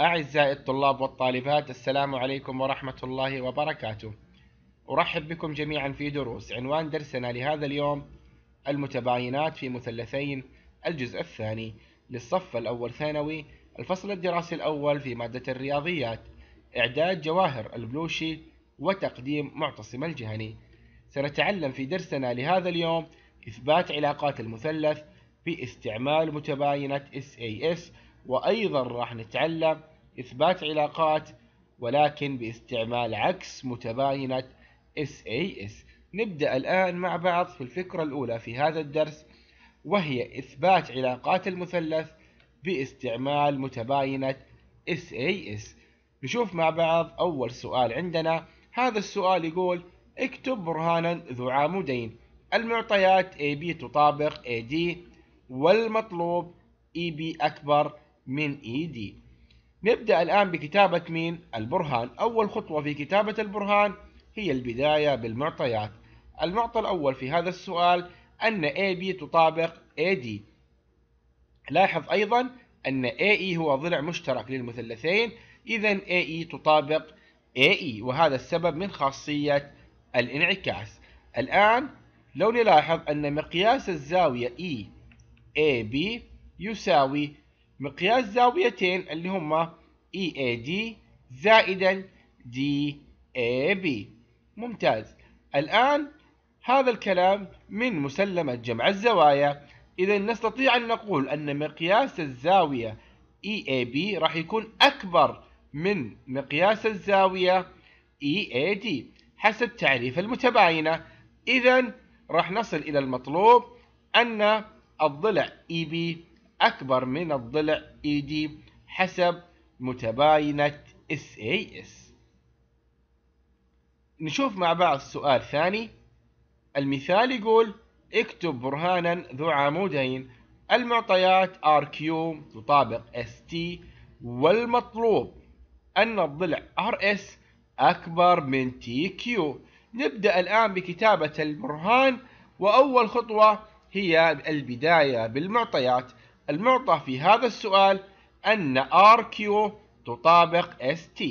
أعزائي الطلاب والطالبات السلام عليكم ورحمة الله وبركاته أرحب بكم جميعا في دروس عنوان درسنا لهذا اليوم المتباينات في مثلثين الجزء الثاني للصف الأول ثانوي الفصل الدراسي الأول في مادة الرياضيات إعداد جواهر البلوشي وتقديم معتصم الجهني سنتعلم في درسنا لهذا اليوم إثبات علاقات المثلث باستعمال متباينة SAS وأيضا راح نتعلم إثبات علاقات ولكن باستعمال عكس متباينة SAS نبدأ الآن مع بعض في الفكرة الأولى في هذا الدرس وهي إثبات علاقات المثلث باستعمال متباينة SAS نشوف مع بعض أول سؤال عندنا هذا السؤال يقول اكتب برهانا ذو عامودين المعطيات AB تطابق AD والمطلوب EB أكبر من إي دي نبدأ الآن بكتابة مين؟ البرهان أول خطوة في كتابة البرهان هي البداية بالمعطيات المعطى الأول في هذا السؤال أن AB تطابق AD لاحظ أيضا أن AE هو ضلع مشترك للمثلثين إذا AE تطابق AE وهذا السبب من خاصية الانعكاس الآن لو نلاحظ أن مقياس الزاوية اي e بي يساوي مقياس زاويتين اللي هما EAD زائدا DAB ممتاز الآن هذا الكلام من مسلمة جمع الزوايا إذا نستطيع أن نقول أن مقياس الزاوية EAB راح يكون أكبر من مقياس الزاوية EAD حسب تعريف المتباينة إذا راح نصل إلى المطلوب أن الضلع EB أكبر من الضلع ED حسب متباينة SAS نشوف مع بعض سؤال ثاني المثال يقول اكتب برهانا ذو عمودين المعطيات RQ تطابق ST والمطلوب أن الضلع RS أكبر من TQ نبدأ الآن بكتابة البرهان وأول خطوة هي البداية بالمعطيات المعطى في هذا السؤال أن RQ تطابق ST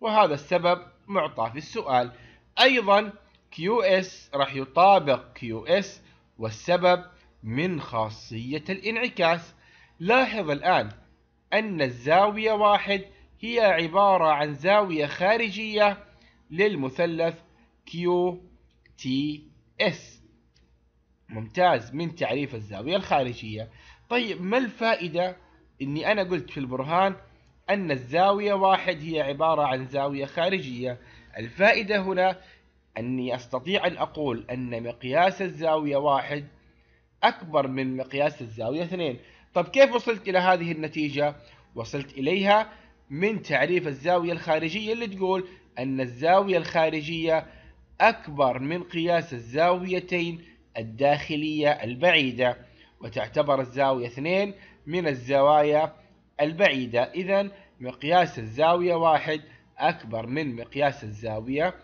وهذا السبب معطى في السؤال أيضا QS راح يطابق QS والسبب من خاصية الانعكاس لاحظ الآن أن الزاوية واحد هي عبارة عن زاوية خارجية للمثلث QTS ممتاز من تعريف الزاوية الخارجية طيب ما الفائدة اني انا قلت في البرهان ان الزاوية واحد هي عبارة عن زاوية خارجية الفائدة هنا اني استطيع ان اقول ان مقياس الزاوية واحد اكبر من مقياس الزاوية اثنين طب كيف وصلت الى هذه النتيجة وصلت اليها من تعريف الزاوية الخارجية اللي تقول ان الزاوية الخارجية أكبر من قياس الزاويتين الداخلية البعيدة وتعتبر الزاوية 2 من الزوايا البعيدة إذا مقياس الزاوية واحد أكبر من مقياس الزاوية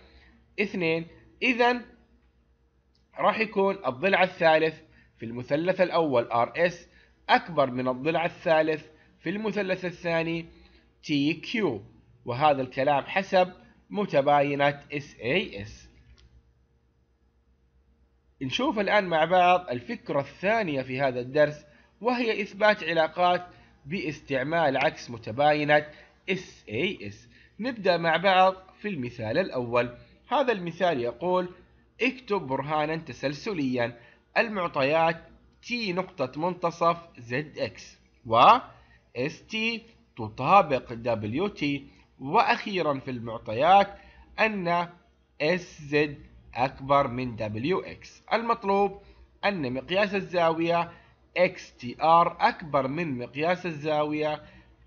اثنين إذا راح يكون الضلع الثالث في المثلث الأول RS أكبر من الضلع الثالث في المثلث الثاني TQ وهذا الكلام حسب متباينة SAS نشوف الآن مع بعض الفكرة الثانية في هذا الدرس وهي إثبات علاقات باستعمال عكس متباينة SAS نبدأ مع بعض في المثال الأول هذا المثال يقول اكتب برهانا تسلسليا المعطيات T نقطة منتصف ZX و ST تطابق WT وأخيرا في المعطيات أن SZ أكبر من WX المطلوب أن مقياس الزاوية XTR أكبر من مقياس الزاوية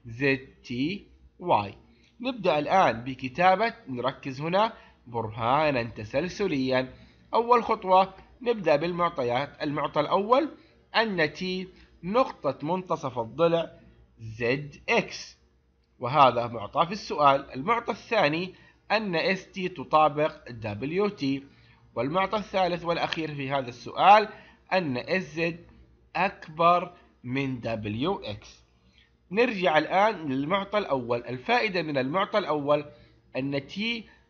ZTY نبدأ الآن بكتابة نركز هنا برهانا تسلسليا أول خطوة نبدأ بالمعطيات المعطى الأول أن T نقطة منتصف الضلع ZX وهذا معطى في السؤال المعطى الثاني أن ST تطابق WT والمعطى الثالث والأخير في هذا السؤال أن SZ أكبر من WX نرجع الآن للمعطى الأول الفائدة من المعطى الأول أن T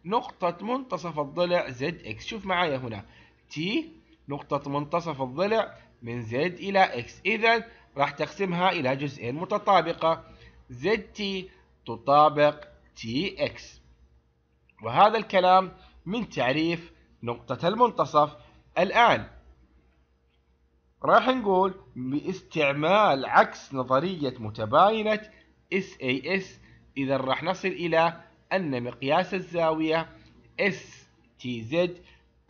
نقطة منتصف الضلع ZX شوف معايا هنا T نقطة منتصف الضلع من Z إلى X إذا راح تقسمها إلى جزئين متطابقة ZT تطابق TX وهذا الكلام من تعريف نقطة المنتصف الآن راح نقول باستعمال عكس نظرية متباينة SAS إذا راح نصل إلى أن مقياس الزاوية STZ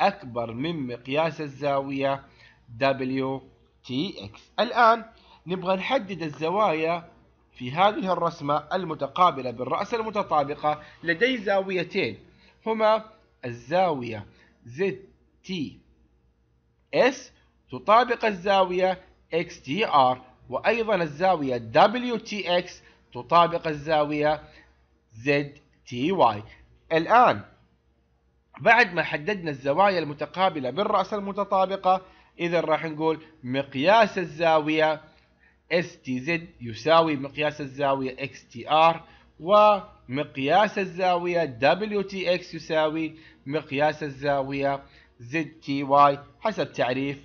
أكبر من مقياس الزاوية WTX الآن نبغى نحدد الزوايا في هذه الرسمة المتقابلة بالرأس المتطابقة لدي زاويتين هما الزاوية زد تي اس تطابق الزاوية اكس تي ار وأيضا الزاوية دبليو تي اكس تطابق الزاوية زد تي واي الآن بعد ما حددنا الزوايا المتقابلة بالرأس المتطابقة إذا راح نقول مقياس الزاوية STZ يساوي مقياس الزاوية XTR و مقياس الزاوية WTX يساوي مقياس الزاوية ZTY حسب تعريف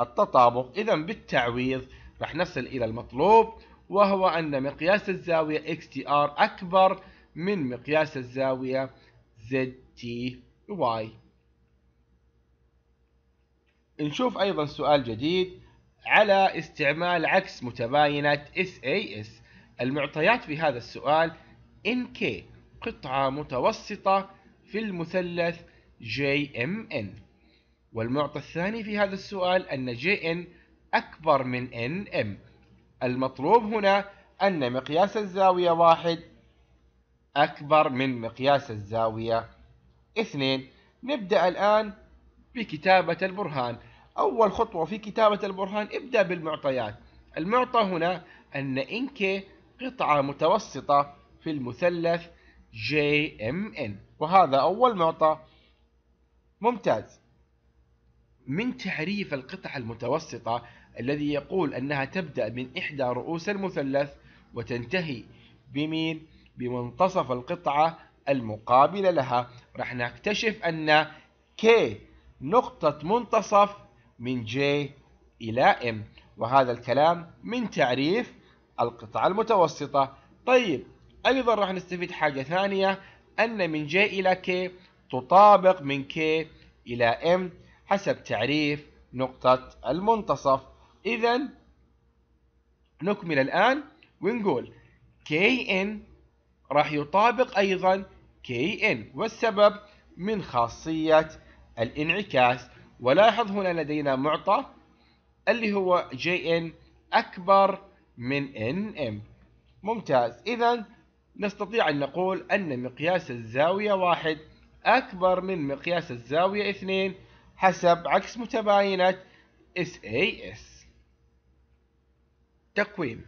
التطابق إذا بالتعويض رح نصل إلى المطلوب وهو أن مقياس الزاوية XTR أكبر من مقياس الزاوية ZTY نشوف أيضا سؤال جديد على استعمال عكس متباينة SAS المعطيات في هذا السؤال NK قطعة متوسطة في المثلث JMN والمعطى الثاني في هذا السؤال أن JN أكبر من NM المطلوب هنا أن مقياس الزاوية واحد أكبر من مقياس الزاوية اثنين نبدأ الآن بكتابة البرهان أول خطوة في كتابة البرهان ابدأ بالمعطيات المعطى هنا أن إنك قطعة متوسطة في المثلث JMN وهذا أول معطى ممتاز من تعريف القطعة المتوسطة الذي يقول أنها تبدأ من إحدى رؤوس المثلث وتنتهي بمين؟ بمنتصف القطعة المقابلة لها راح نكتشف أن K نقطة منتصف من J إلى M وهذا الكلام من تعريف القطعة المتوسطة طيب أيضا راح نستفيد حاجة ثانية أن من J إلى K تطابق من K إلى M حسب تعريف نقطة المنتصف إذا نكمل الآن ونقول KN راح يطابق أيضا KN والسبب من خاصية الانعكاس ولاحظ هنا لدينا معطى اللي هو JN أكبر من NM ممتاز إذا نستطيع أن نقول أن مقياس الزاوية واحد أكبر من مقياس الزاوية اثنين حسب عكس متباينة SAS تقويم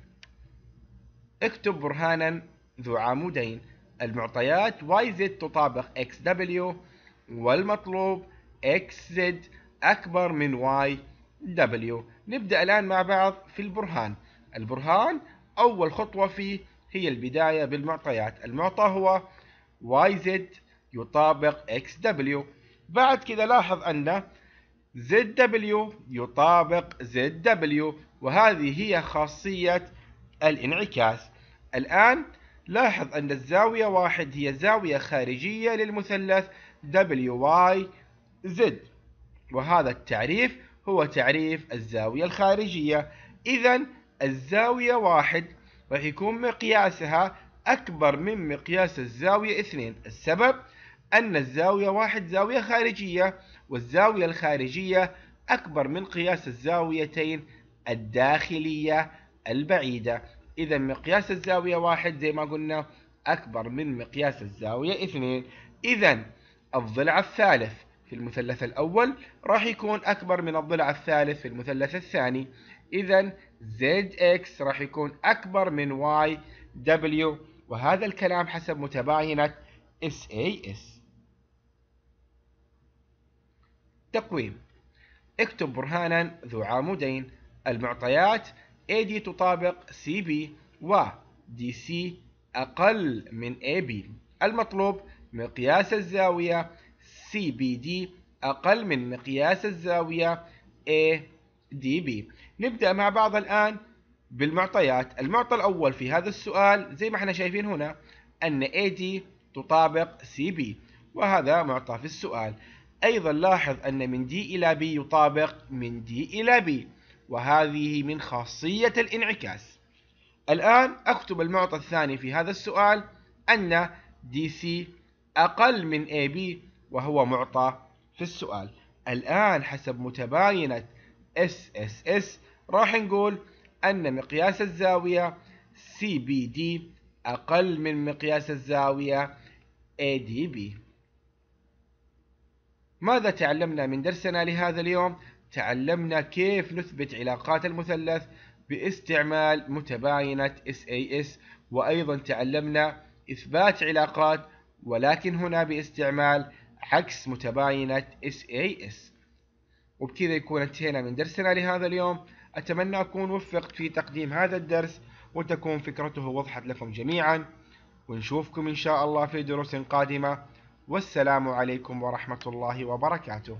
اكتب برهانا ذو عمودين المعطيات YZ تطابق XW والمطلوب XZ أكبر من YW نبدأ الآن مع بعض في البرهان البرهان أول خطوة فيه هي البداية بالمعطيات المعطى هو YZ يطابق XW بعد كده لاحظ أن ZW يطابق ZW وهذه هي خاصية الانعكاس الآن لاحظ أن الزاوية واحد هي زاوية خارجية للمثلث WYZ وهذا التعريف هو تعريف الزاوية الخارجية إذا الزاوية واحد راح يكون مقياسها أكبر من مقياس الزاوية اثنين السبب أن الزاوية واحد زاوية خارجية والزاوية الخارجية أكبر من قياس الزاويتين الداخلية البعيدة إذا مقياس الزاوية واحد زي ما قلنا أكبر من مقياس الزاوية اثنين إذا الضلع الثالث في المثلث الأول راح يكون أكبر من الضلع الثالث في المثلث الثاني إذا اكس راح يكون أكبر من YW وهذا الكلام حسب متباينة SAS تقويم اكتب برهانا ذو عامودين المعطيات AD تطابق CB و سي أقل من AB المطلوب مقياس الزاوية CBD أقل من مقياس الزاوية اي دي بي نبدأ مع بعض الآن بالمعطيات المعطى الأول في هذا السؤال زي ما احنا شايفين هنا أن AD تطابق CB وهذا معطى في السؤال أيضا لاحظ أن من D إلى B يطابق من D إلى B وهذه من خاصية الانعكاس الآن أكتب المعطى الثاني في هذا السؤال أن DC أقل من AB وهو معطى في السؤال الآن حسب متباينة اس اس اس راح نقول أن مقياس الزاوية سي بي دي أقل من مقياس الزاوية اي دي بي ماذا تعلمنا من درسنا لهذا اليوم؟ تعلمنا كيف نثبت علاقات المثلث باستعمال متباينة SAS وأيضا تعلمنا إثبات علاقات ولكن هنا باستعمال عكس متباينة SAS وبكذا يكون انتهينا من درسنا لهذا اليوم أتمنى أكون وفقت في تقديم هذا الدرس وتكون فكرته وضحت لكم جميعا ونشوفكم إن شاء الله في دروس قادمة والسلام عليكم ورحمة الله وبركاته